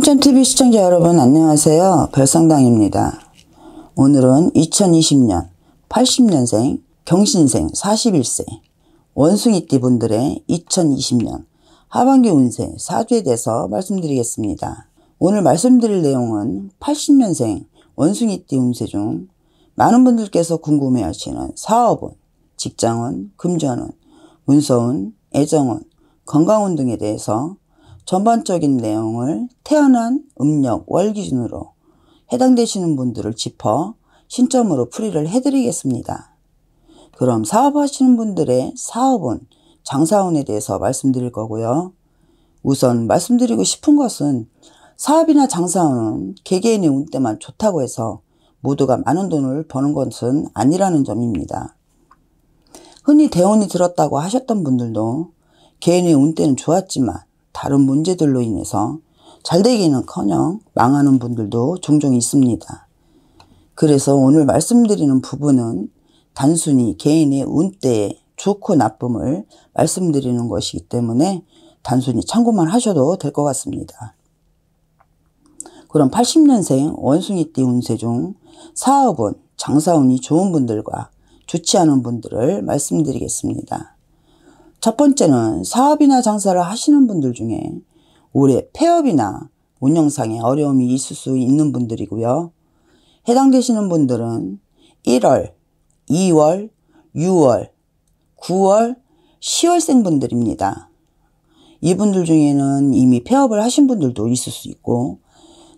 신천TV 시청자 여러분 안녕하세요. 별상당입니다. 오늘은 2020년 80년생, 경신생 41세, 원숭이띠 분들의 2020년 하반기 운세 사주에 대해서 말씀드리겠습니다. 오늘 말씀드릴 내용은 80년생 원숭이띠 운세 중 많은 분들께서 궁금해하시는 사업은직장은 금전운, 은 문서운, 애정은 건강운 등에 대해서 전반적인 내용을 태어난 음력 월 기준으로 해당되시는 분들을 짚어 신점으로 풀이를 해드리겠습니다. 그럼 사업하시는 분들의 사업은 장사운에 대해서 말씀드릴 거고요. 우선 말씀드리고 싶은 것은 사업이나 장사운은 개개인의 운 때만 좋다고 해서 모두가 많은 돈을 버는 것은 아니라는 점입니다. 흔히 대운이 들었다고 하셨던 분들도 개인의 운 때는 좋았지만 다른 문제들로 인해서 잘 되기는커녕 망하는 분들도 종종 있습니다. 그래서 오늘 말씀드리는 부분은 단순히 개인의 운때에 좋고 나쁨을 말씀드리는 것이기 때문에 단순히 참고만 하셔도 될 것 같습니다. 그럼 80년생 원숭이띠 운세 중 사업운, 장사운이 좋은 분들과 좋지 않은 분들을 말씀드리겠습니다. 첫 번째는 사업이나 장사를 하시는 분들 중에 올해 폐업이나 운영상에 어려움이 있을 수 있는 분들이고요. 해당되시는 분들은 1월, 2월, 6월, 9월, 10월생 분들입니다. 이분들 중에는 이미 폐업을 하신 분들도 있을 수 있고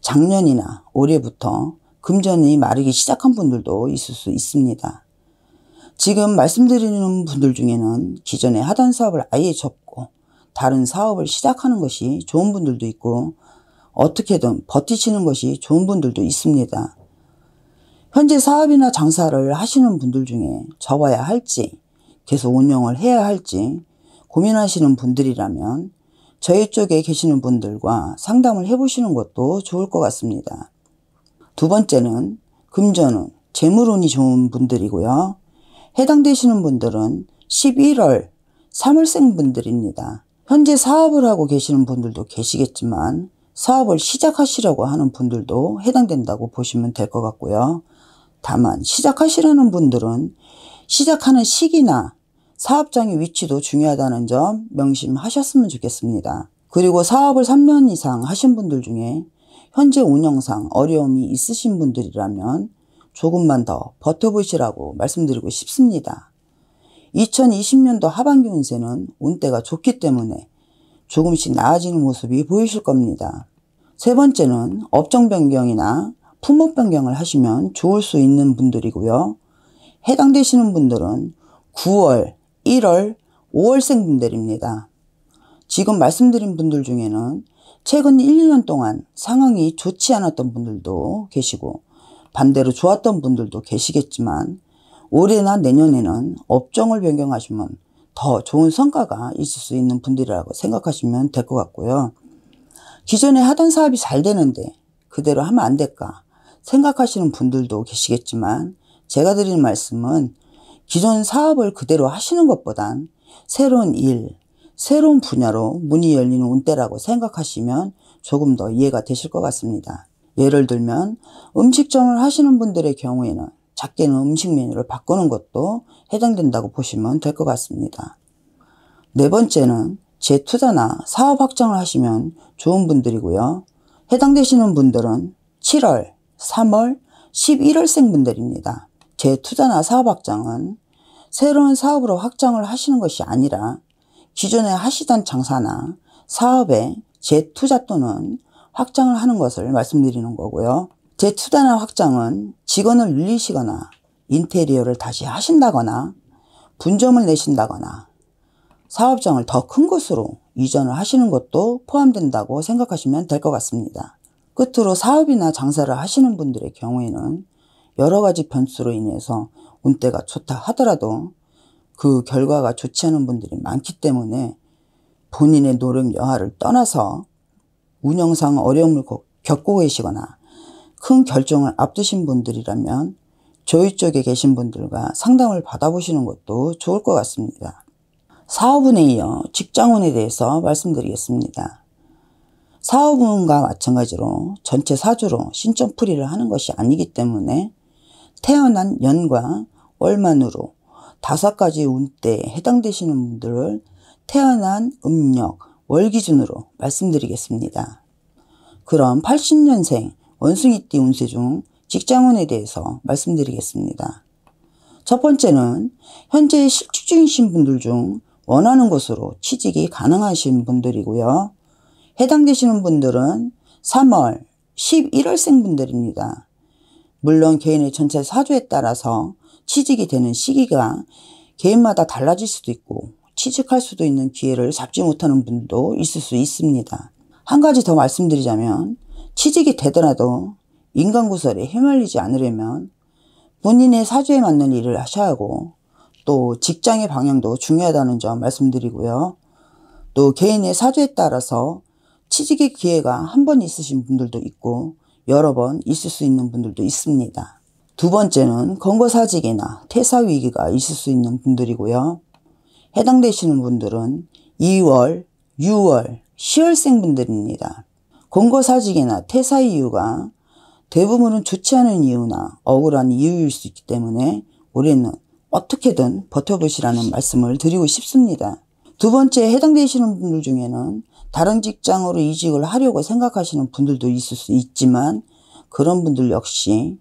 작년이나 올해부터 금전이 마르기 시작한 분들도 있을 수 있습니다. 지금 말씀드리는 분들 중에는 기존에 하던 사업을 아예 접고 다른 사업을 시작하는 것이 좋은 분들도 있고 어떻게든 버티시는 것이 좋은 분들도 있습니다. 현재 사업이나 장사를 하시는 분들 중에 접어야 할지 계속 운영을 해야 할지 고민하시는 분들이라면 저희 쪽에 계시는 분들과 상담을 해보시는 것도 좋을 것 같습니다. 두 번째는 금전운, 재물운이 좋은 분들이고요. 해당되시는 분들은 11월 3월생 분들입니다. 현재 사업을 하고 계시는 분들도 계시겠지만 사업을 시작하시려고 하는 분들도 해당된다고 보시면 될 것 같고요. 다만 시작하시려는 분들은 시작하는 시기나 사업장의 위치도 중요하다는 점 명심하셨으면 좋겠습니다. 그리고 사업을 3년 이상 하신 분들 중에 현재 운영상 어려움이 있으신 분들이라면 조금만 더 버텨보시라고 말씀드리고 싶습니다. 2020년도 하반기 운세는 운때가 좋기 때문에 조금씩 나아지는 모습이 보이실 겁니다. 세 번째는 업종 변경이나 품목 변경을 하시면 좋을 수 있는 분들이고요. 해당되시는 분들은 9월, 1월, 5월생 분들입니다. 지금 말씀드린 분들 중에는 최근 1, 년 동안 상황이 좋지 않았던 분들도 계시고 반대로 좋았던 분들도 계시겠지만 올해나 내년에는 업종을 변경하시면 더 좋은 성과가 있을 수 있는 분들이라고 생각하시면 될 것 같고요. 기존에 하던 사업이 잘 되는데 그대로 하면 안 될까 생각하시는 분들도 계시겠지만 제가 드리는 말씀은 기존 사업을 그대로 하시는 것보단 새로운 일, 새로운 분야로 문이 열리는 운때라고 생각하시면 조금 더 이해가 되실 것 같습니다. 예를 들면 음식점을 하시는 분들의 경우에는 작게는 음식 메뉴를 바꾸는 것도 해당된다고 보시면 될 것 같습니다. 네 번째는 재투자나 사업 확장을 하시면 좋은 분들이고요. 해당되시는 분들은 7월, 3월, 11월생 분들입니다. 재투자나 사업 확장은 새로운 사업으로 확장을 하시는 것이 아니라 기존에 하시던 장사나 사업에 재투자 또는 확장을 하는 것을 말씀드리는 거고요. 제투단의 확장은 직원을 늘리시거나 인테리어를 다시 하신다거나 분점을 내신다거나 사업장을 더 큰 곳으로 이전을 하시는 것도 포함된다고 생각하시면 될 것 같습니다. 끝으로 사업이나 장사를 하시는 분들의 경우에는 여러 가지 변수로 인해서 운때가 좋다 하더라도 그 결과가 좋지 않은 분들이 많기 때문에 본인의 노력 여하를 떠나서 운영상 어려움을 겪고 계시거나 큰 결정을 앞두신 분들이라면 저희 쪽에 계신 분들과 상담을 받아보시는 것도 좋을 것 같습니다. 사업운에 이어 직장운에 대해서 말씀드리겠습니다. 사업운과 마찬가지로 전체 사주로 신점풀이를 하는 것이 아니기 때문에 태어난 연과 월만으로 다섯 가지 운대에 해당되시는 분들을 태어난 음력, 월 기준으로 말씀드리겠습니다. 그럼 80년생 원숭이띠 운세 중 직장운에 대해서 말씀드리겠습니다. 첫 번째는 현재 실직 중이신 분들 중 원하는 곳으로 취직이 가능하신 분들이고요. 해당되시는 분들은 3월, 11월생 분들입니다. 물론 개인의 전체 사주에 따라서 취직이 되는 시기가 개인마다 달라질 수도 있고 취직할 수도 있는 기회를 잡지 못하는 분도 있을 수 있습니다. 한 가지 더 말씀드리자면 취직이 되더라도 인간구설에 휘말리지 않으려면 본인의 사주에 맞는 일을 하셔야 하고 또 직장의 방향도 중요하다는 점 말씀드리고요. 또 개인의 사주에 따라서 취직의 기회가 한 번 있으신 분들도 있고 여러 번 있을 수 있는 분들도 있습니다. 두 번째는 건거사직이나 퇴사 위기가 있을 수 있는 분들이고요. 해당되시는 분들은 2월, 6월, 10월생 분들입니다. 권고사직이나 퇴사 이유가 대부분은 좋지 않은 이유나 억울한 이유일 수 있기 때문에 올해는 어떻게든 버텨보시라는 말씀을 드리고 싶습니다. 두 번째 해당되시는 분들 중에는 다른 직장으로 이직을 하려고 생각하시는 분들도 있을 수 있지만 그런 분들 역시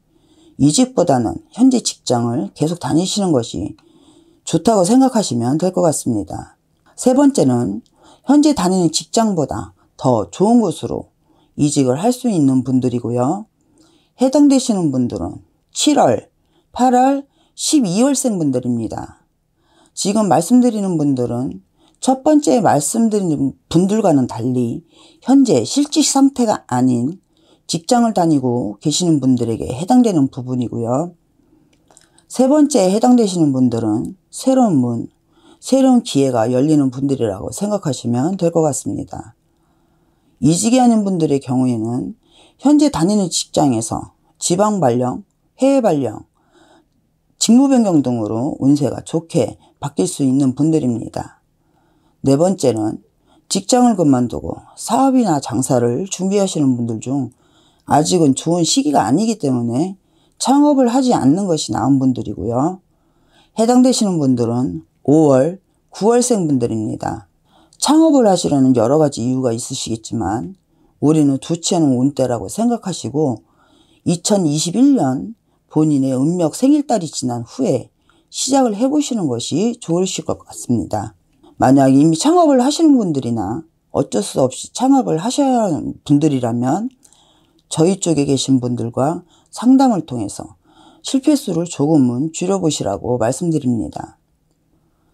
이직보다는 현재 직장을 계속 다니시는 것이 좋다고 생각하시면 될 것 같습니다. 세 번째는 현재 다니는 직장보다 더 좋은 곳으로 이직을 할 수 있는 분들이고요. 해당되시는 분들은 7월, 8월, 12월생 분들입니다. 지금 말씀드리는 분들은 첫 번째 말씀드린 분들과는 달리 현재 실직 상태가 아닌 직장을 다니고 계시는 분들에게 해당되는 부분이고요. 세 번째에 해당되시는 분들은 새로운 문, 새로운 기회가 열리는 분들이라고 생각하시면 될 것 같습니다. 이직이 하는 분들의 경우에는 현재 다니는 직장에서 지방 발령, 해외 발령, 직무 변경 등으로 운세가 좋게 바뀔 수 있는 분들입니다. 네 번째는 직장을 그만두고 사업이나 장사를 준비하시는 분들 중 아직은 좋은 시기가 아니기 때문에 창업을 하지 않는 것이 나은 분들이고요. 해당되시는 분들은 5월, 9월생 분들입니다. 창업을 하시려는 여러 가지 이유가 있으시겠지만 우리는 두채는 운때라고 생각하시고 2021년 본인의 음력 생일달이 지난 후에 시작을 해보시는 것이 좋으실 것 같습니다. 만약 이미 창업을 하시는 분들이나 어쩔 수 없이 창업을 하셔야 하는 분들이라면 저희 쪽에 계신 분들과 상담을 통해서 실패수를 조금은 줄여보시라고 말씀드립니다.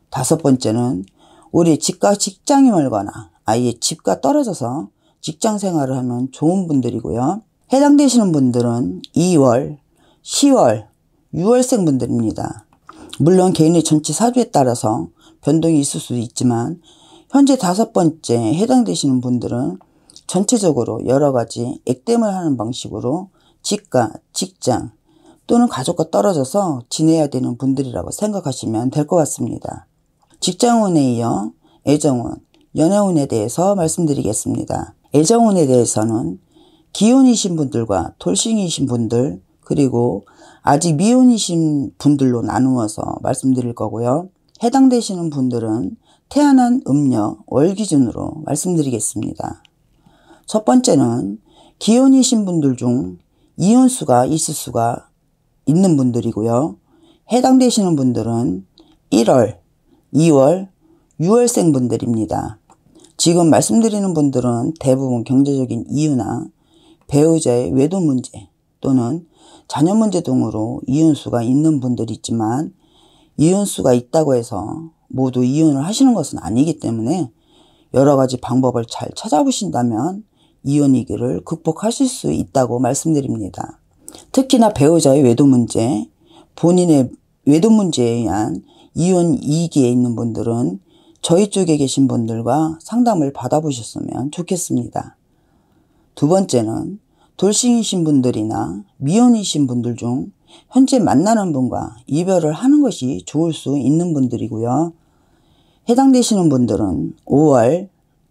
다섯 번째는 우리 집과 직장이 멀거나 아예 집과 떨어져서 직장 생활을 하면 좋은 분들이고요. 해당되시는 분들은 2월, 10월, 6월생 분들입니다. 물론 개인의 전체 사주에 따라서 변동이 있을 수도 있지만 현재 다섯 번째 해당되시는 분들은 전체적으로 여러 가지 액땜을 하는 방식으로 직가, 직장 또는 가족과 떨어져서 지내야 되는 분들이라고 생각하시면 될 것 같습니다. 직장운에 이어 애정운, 연애운에 대해서 말씀드리겠습니다. 애정운에 대해서는 기운이신 분들과 돌싱이신 분들 그리고 아직 미운이신 분들로 나누어서 말씀드릴 거고요. 해당되시는 분들은 태어난 음력 월 기준으로 말씀드리겠습니다. 첫 번째는 기운이신 분들 중 이혼수가 있을 수가 있는 분들이고요. 해당되시는 분들은 1월, 2월, 6월생 분들입니다. 지금 말씀드리는 분들은 대부분 경제적인 이유나 배우자의 외도 문제 또는 자녀 문제 등으로 이혼수가 있는 분들이 있지만 이혼수가 있다고 해서 모두 이혼을 하시는 것은 아니기 때문에 여러 가지 방법을 잘 찾아보신다면 이혼위기를 극복하실 수 있다고 말씀드립니다. 특히나 배우자의 외도 문제, 본인의 외도 문제에 의한 이혼 이기에 있는 분들은 저희 쪽에 계신 분들과 상담을 받아보셨으면 좋겠습니다. 두 번째는 돌싱이신 분들이나 미혼이신 분들 중 현재 만나는 분과 이별을 하는 것이 좋을 수 있는 분들이고요. 해당되시는 분들은 5월,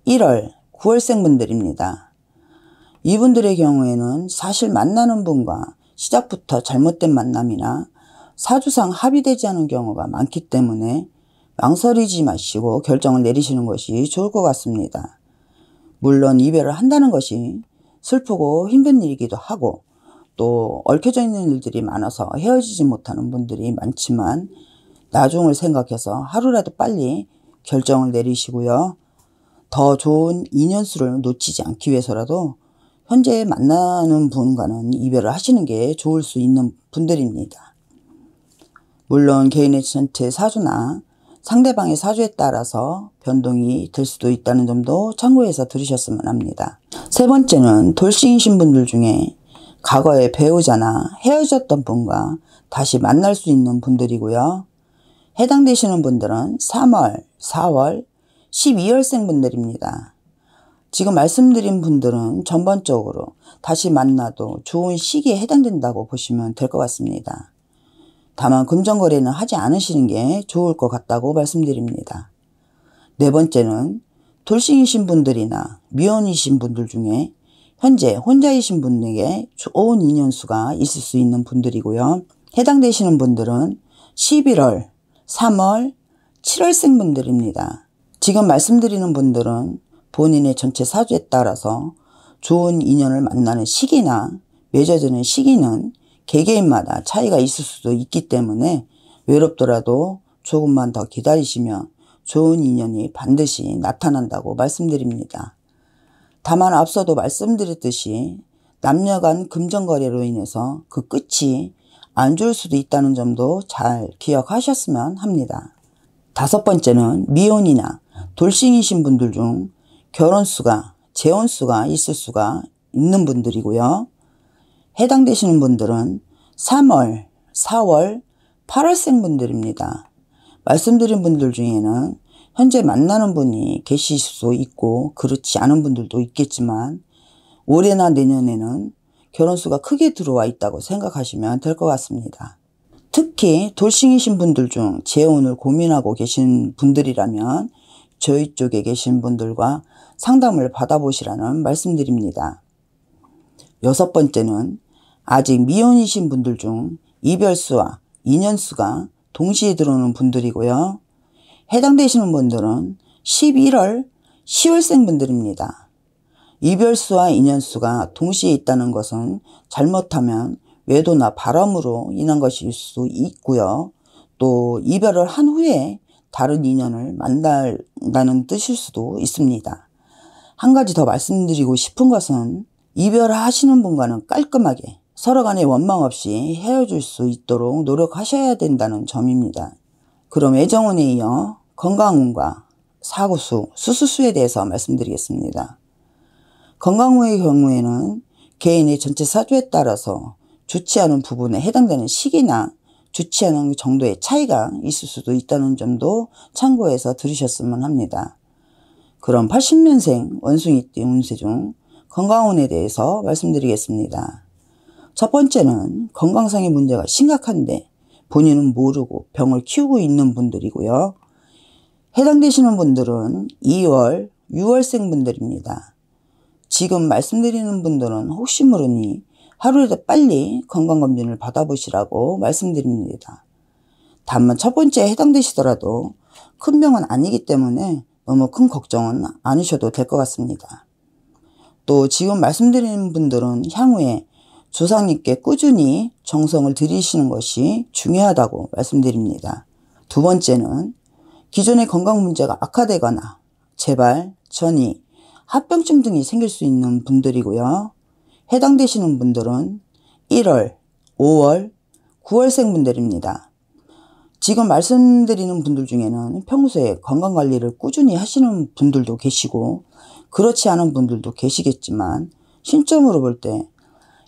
1월, 9월생 분들입니다. 이분들의 경우에는 사실 만나는 분과 시작부터 잘못된 만남이나 사주상 합의되지 않은 경우가 많기 때문에 망설이지 마시고 결정을 내리시는 것이 좋을 것 같습니다. 물론 이별을 한다는 것이 슬프고 힘든 일이기도 하고 또 얽혀져 있는 일들이 많아서 헤어지지 못하는 분들이 많지만 나중을 생각해서 하루라도 빨리 결정을 내리시고요. 더 좋은 인연수를 놓치지 않기 위해서라도 현재 만나는 분과는 이별을 하시는 게 좋을 수 있는 분들입니다. 물론 개인의 전체 사주나 상대방의 사주에 따라서 변동이 될 수도 있다는 점도 참고해서 들으셨으면 합니다. 세 번째는 돌싱이신 분들 중에 과거의 배우자나 헤어졌던 분과 다시 만날 수 있는 분들이고요. 해당되시는 분들은 3월, 4월, 12월생 분들입니다. 지금 말씀드린 분들은 전반적으로 다시 만나도 좋은 시기에 해당된다고 보시면 될 것 같습니다. 다만 금전거래는 하지 않으시는 게 좋을 것 같다고 말씀드립니다. 네 번째는 돌싱이신 분들이나 미혼이신 분들 중에 현재 혼자이신 분에게 좋은 인연수가 있을 수 있는 분들이고요. 해당되시는 분들은 11월, 3월, 7월생 분들입니다. 지금 말씀드리는 분들은 본인의 전체 사주에 따라서 좋은 인연을 만나는 시기나 맺어지는 시기는 개개인마다 차이가 있을 수도 있기 때문에 외롭더라도 조금만 더 기다리시면 좋은 인연이 반드시 나타난다고 말씀드립니다. 다만 앞서도 말씀드렸듯이 남녀 간 금전거래로 인해서 그 끝이 안 좋을 수도 있다는 점도 잘 기억하셨으면 합니다. 다섯 번째는 미혼이나 돌싱이신 분들 중 결혼수가, 재혼수가 있을 수가 있는 분들이고요. 해당되시는 분들은 3월, 4월, 8월생 분들입니다. 말씀드린 분들 중에는 현재 만나는 분이 계실 수도 있고 그렇지 않은 분들도 있겠지만 올해나 내년에는 결혼수가 크게 들어와 있다고 생각하시면 될 것 같습니다. 특히 돌싱이신 분들 중 재혼을 고민하고 계신 분들이라면 저희 쪽에 계신 분들과 상담을 받아보시라는 말씀드립니다. 여섯 번째는 아직 미혼이신 분들 중 이별수와 인연수가 동시에 들어오는 분들이고요. 해당되시는 분들은 11월 10월생 분들입니다. 이별수와 인연수가 동시에 있다는 것은 잘못하면 외도나 바람으로 인한 것일 수 있고요. 또 이별을 한 후에 다른 인연을 만난다는 뜻일 수도 있습니다. 한 가지 더 말씀드리고 싶은 것은 이별하시는 분과는 깔끔하게 서로 간에 원망 없이 헤어질 수 있도록 노력하셔야 된다는 점입니다. 그럼 애정운에 이어 건강운과 사고수, 수수수에 대해서 말씀드리겠습니다. 건강운의 경우에는 개인의 전체 사주에 따라서 좋지 않은 부분에 해당되는 시기나 좋지 않은 정도의 차이가 있을 수도 있다는 점도 참고해서 들으셨으면 합니다. 그럼 80년생 원숭이 띠 운세중 건강운에 대해서 말씀드리겠습니다. 첫 번째는 건강상의 문제가 심각한데 본인은 모르고 병을 키우고 있는 분들이고요. 해당되시는 분들은 2월, 6월생 분들입니다. 지금 말씀드리는 분들은 혹시 모르니 하루라도 빨리 건강검진을 받아보시라고 말씀드립니다. 다만 첫 번째에 해당되시더라도 큰 병은 아니기 때문에 너무 큰 걱정은 아니셔도 될 것 같습니다. 또 지금 말씀드리는 분들은 향후에 조상님께 꾸준히 정성을 들이시는 것이 중요하다고 말씀드립니다. 두 번째는 기존의 건강 문제가 악화되거나 재발, 전이, 합병증 등이 생길 수 있는 분들이고요. 해당되시는 분들은 1월, 5월, 9월생 분들입니다. 지금 말씀드리는 분들 중에는 평소에 건강관리를 꾸준히 하시는 분들도 계시고 그렇지 않은 분들도 계시겠지만 신점으로 볼 때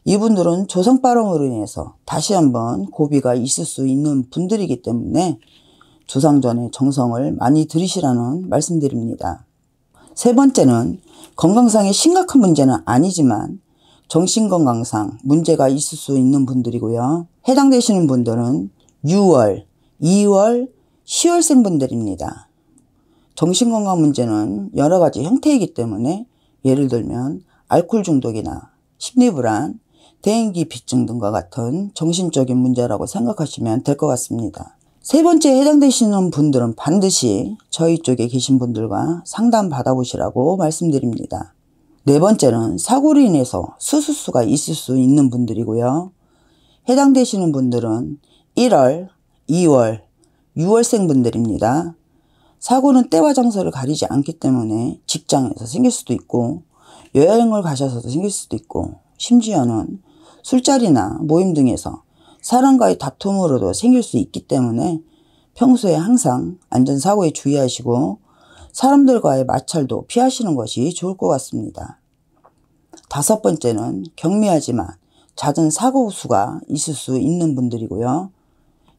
이분들은 조상바람으로 인해서 다시 한번 고비가 있을 수 있는 분들이기 때문에 조상전의 정성을 많이 들이시라는 말씀드립니다. 세 번째는 건강상의 심각한 문제는 아니지만 정신건강상 문제가 있을 수 있는 분들이고요. 해당되시는 분들은 6월, 2월, 10월생분들입니다. 정신건강 문제는 여러 가지 형태이기 때문에 예를 들면 알코올 중독이나 심리불안, 대인기 빚증 등과 같은 정신적인 문제라고 생각하시면 될 것 같습니다. 세 번째 해당되시는 분들은 반드시 저희 쪽에 계신 분들과 상담 받아보시라고 말씀드립니다. 네 번째는 사고로 인해서 수수수가 있을 수 있는 분들이고요. 해당되시는 분들은 1월 2월, 6월생 분들입니다. 사고는 때와 장소를 가리지 않기 때문에 직장에서 생길 수도 있고 여행을 가셔서도 생길 수도 있고 심지어는 술자리나 모임 등에서 사람과의 다툼으로도 생길 수 있기 때문에 평소에 항상 안전사고에 주의하시고 사람들과의 마찰도 피하시는 것이 좋을 것 같습니다. 다섯 번째는 경미하지만 잦은 사고 수가 있을 수 있는 분들이고요.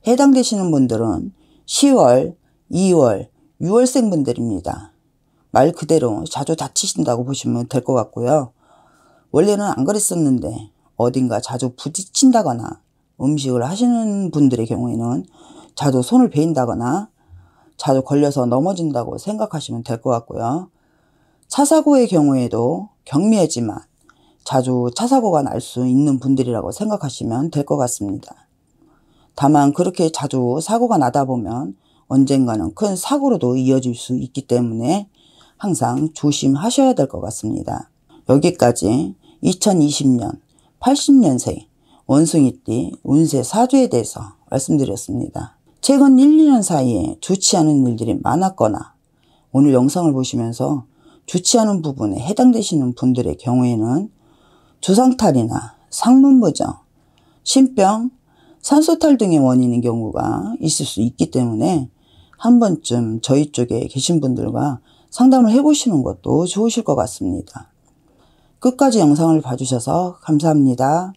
해당되시는 분들은 10월, 2월, 6월생 분들입니다. 말 그대로 자주 다치신다고 보시면 될 것 같고요. 원래는 안 그랬었는데 어딘가 자주 부딪힌다거나 음식을 하시는 분들의 경우에는 자주 손을 베인다거나 자주 걸려서 넘어진다고 생각하시면 될 것 같고요. 차사고의 경우에도 경미하지만 자주 차사고가 날 수 있는 분들이라고 생각하시면 될 것 같습니다. 다만 그렇게 자주 사고가 나다 보면 언젠가는 큰 사고로도 이어질 수 있기 때문에 항상 조심하셔야 될 것 같습니다. 여기까지 2020년 80년생 원숭이띠 운세 사주에 대해서 말씀드렸습니다. 최근 1, 2년 사이에 좋지 않은 일들이 많았거나 오늘 영상을 보시면서 좋지 않은 부분에 해당되시는 분들의 경우에는 주상탈이나 상문부정, 신병, 산소탈 등의 원인인 경우가 있을 수 있기 때문에 한 번쯤 저희 쪽에 계신 분들과 상담을 해보시는 것도 좋으실 것 같습니다. 끝까지 영상을 봐주셔서 감사합니다.